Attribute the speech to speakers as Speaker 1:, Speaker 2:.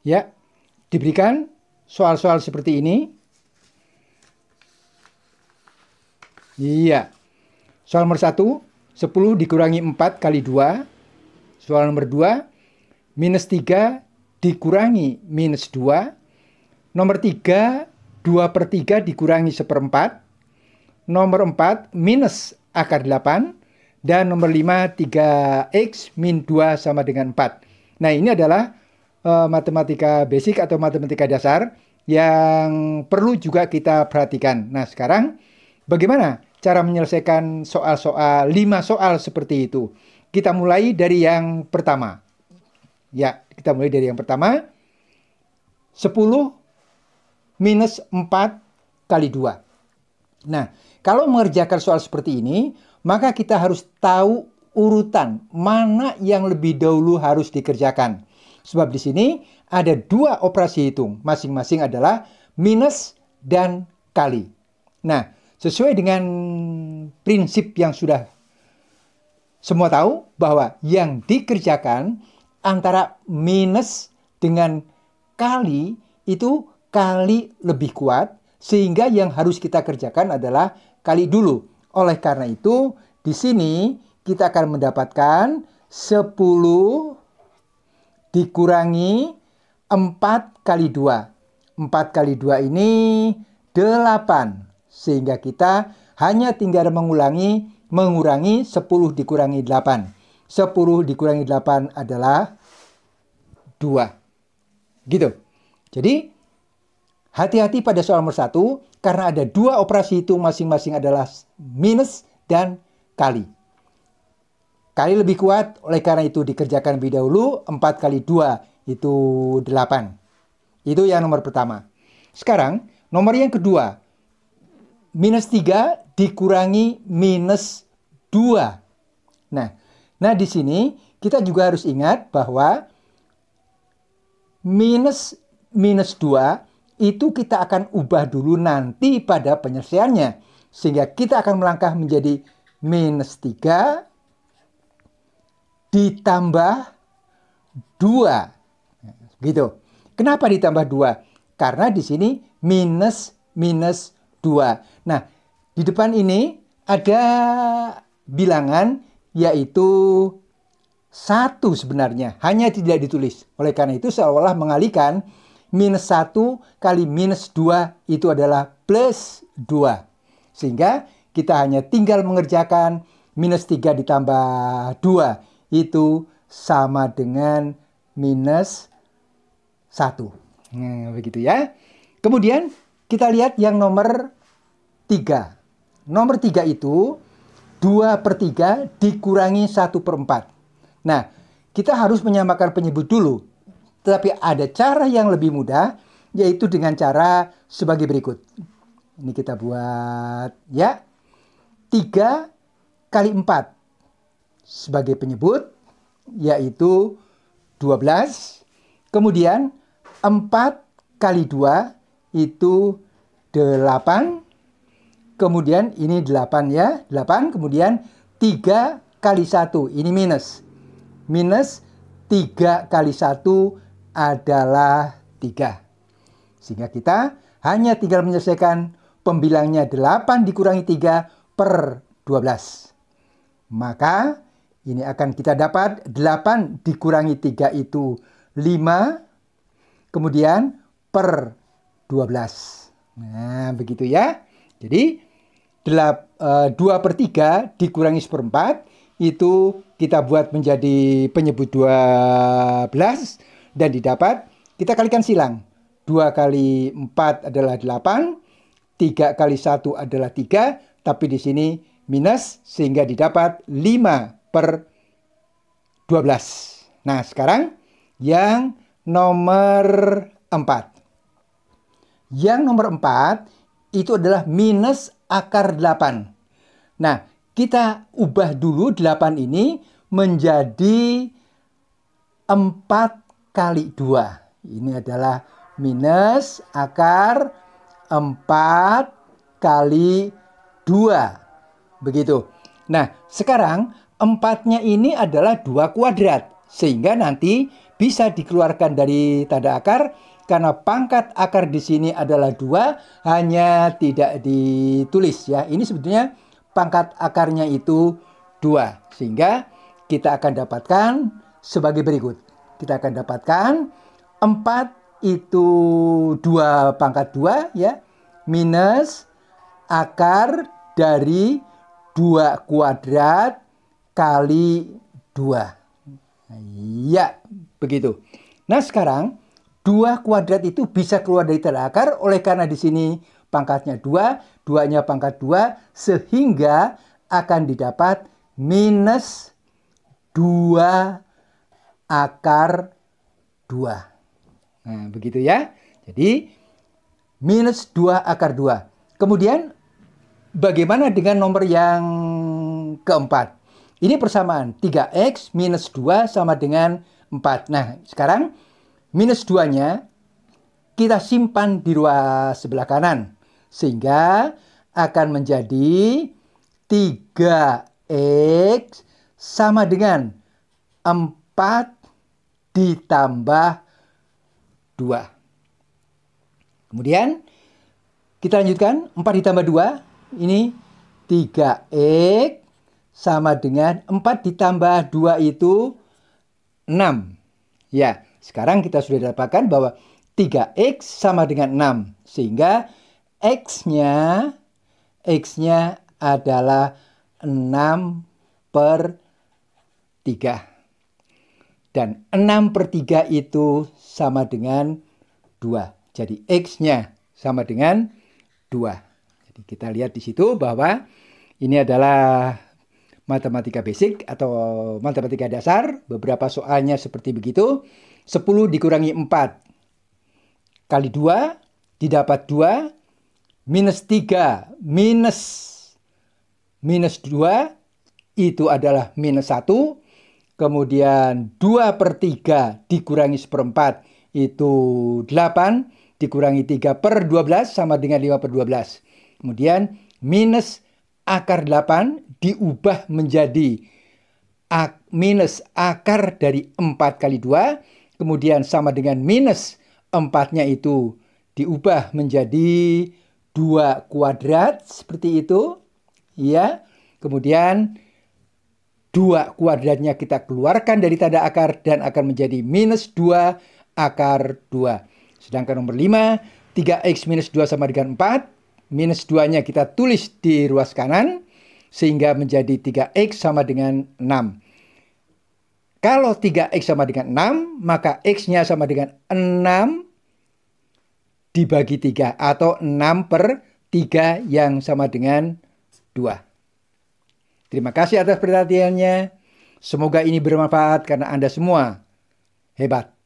Speaker 1: Ya, diberikan soal-soal seperti ini. Iya. Soal nomor 1, 10 dikurangi 4 kali 2. Soal nomor 2, minus 3 dikurangi minus 2. Nomor 3, 2 per 3 dikurangi 1 4 Nomor 4, minus akar 8. Dan nomor 5, 3x min 2 sama dengan 4. Nah, ini adalah Eh, matematika basic atau matematika dasar yang perlu juga kita perhatikan. Nah, sekarang bagaimana cara menyelesaikan soal-soal lima soal seperti itu? Kita mulai dari yang pertama. Ya, kita mulai dari yang pertama. 10 minus 4 kali 2. Nah, kalau mengerjakan soal seperti ini, maka kita harus tahu urutan mana yang lebih dahulu harus dikerjakan. Sebab di sini ada dua operasi hitung, masing-masing adalah minus dan kali. Nah, sesuai dengan prinsip yang sudah semua tahu bahwa yang dikerjakan antara minus dengan kali itu kali lebih kuat sehingga yang harus kita kerjakan adalah kali dulu. Oleh karena itu, di sini kita akan mendapatkan 10 dikurangi 4 kali 2. 4 kali 2 ini 8. Sehingga kita hanya tinggal mengulangi mengurangi 10 dikurangi 8. 10 dikurangi 8 adalah 2. Gitu. Jadi hati-hati pada soal nomor 1 karena ada dua operasi itu masing-masing adalah minus dan kali kali lebih kuat, oleh karena itu dikerjakan lebih dahulu, 4 kali 2 itu 8. Itu yang nomor pertama. Sekarang, nomor yang kedua, minus 3 dikurangi minus 2. Nah, nah di sini kita juga harus ingat bahwa minus minus 2 itu kita akan ubah dulu nanti pada penyelesaiannya. Sehingga kita akan melangkah menjadi minus 3 ditambah dua. gitu Kenapa ditambah dua? Karena di sini minus minus dua. Nah, di depan ini ada bilangan yaitu satu sebenarnya hanya tidak ditulis. Oleh karena itu seolah-olah mengalihkan minus satu kali minus dua itu adalah plus dua. Sehingga kita hanya tinggal mengerjakan minus tiga ditambah dua itu sama dengan minus 1. Nah, hmm, begitu ya. Kemudian kita lihat yang nomor 3. Nomor 3 itu 2 per 3 dikurangi 1 per 4. Nah, kita harus menyamakan penyebut dulu. Tetapi ada cara yang lebih mudah, yaitu dengan cara sebagai berikut. Ini kita buat, ya. 3 kali 4 sebagai penyebut yaitu 12. Kemudian 4 kali 2 itu 8. Kemudian ini 8 ya, 8. Kemudian 3 kali 1, ini minus. Minus 3 kali 1 adalah 3. Sehingga kita hanya tinggal menyelesaikan pembilangnya 8 dikurangi 3 per 12. Maka ini akan kita dapat 8 dikurangi 3 itu 5. Kemudian per 12. Nah, begitu ya. Jadi 2 eh, per 3 dikurangi 1 per 4 itu kita buat menjadi penyebut 12 dan didapat kita kalikan silang. 2 kali 4 adalah 8, 3 kali 1 adalah 3, tapi di sini minus sehingga didapat 5 per 12. Nah, sekarang yang nomor 4. Yang nomor 4 itu adalah minus akar 8. Nah, kita ubah dulu 8 ini menjadi 4 kali 2. Ini adalah minus akar 4 kali 2. Begitu. Nah, sekarang empatnya ini adalah dua kuadrat sehingga nanti bisa dikeluarkan dari tanda akar karena pangkat akar di sini adalah dua hanya tidak ditulis ya ini sebetulnya pangkat akarnya itu dua sehingga kita akan dapatkan sebagai berikut kita akan dapatkan 4 itu dua pangkat dua ya minus akar dari dua kuadrat kali dua, Ya, begitu. Nah, sekarang dua kuadrat itu bisa keluar dari terakar oleh karena di sini pangkatnya dua, duanya pangkat dua, sehingga akan didapat minus dua akar dua. Nah, begitu ya. Jadi, minus dua akar dua. Kemudian, bagaimana dengan nomor yang keempat? Ini persamaan 3x minus 2 sama dengan 4. Nah, sekarang minus 2-nya kita simpan di ruas sebelah kanan. Sehingga akan menjadi 3x sama dengan 4 ditambah 2. Kemudian kita lanjutkan 4 ditambah 2 ini 3x sama dengan 4 ditambah 2 itu 6. Ya, sekarang kita sudah dapatkan bahwa 3x sama dengan 6. Sehingga x-nya x-nya adalah 6 per 3. Dan 6 per 3 itu sama dengan 2. Jadi x-nya sama dengan 2. Jadi kita lihat di situ bahwa ini adalah matematika basic atau matematika dasar. Beberapa soalnya seperti begitu. 10 dikurangi 4 kali 2 didapat 2 minus 3 minus minus 2 itu adalah minus 1. Kemudian 2 per 3 dikurangi 1 per 4 itu 8 dikurangi 3 per 12 sama dengan 5 per 12. Kemudian minus 3 akar 8 diubah menjadi A minus akar dari 4 kali 2, kemudian sama dengan minus 4-nya itu diubah menjadi 2 kuadrat seperti itu. Ya, kemudian 2 kuadratnya kita keluarkan dari tanda akar dan akan menjadi minus 2 akar 2. Sedangkan nomor 5, 3x minus 2 sama dengan 4 minus 2-nya kita tulis di ruas kanan, sehingga menjadi 3x sama dengan 6. Kalau 3x sama dengan 6, maka x-nya sama dengan 6 dibagi 3 atau 6 per 3 yang sama dengan 2. Terima kasih atas perhatiannya. Semoga ini bermanfaat karena Anda semua hebat.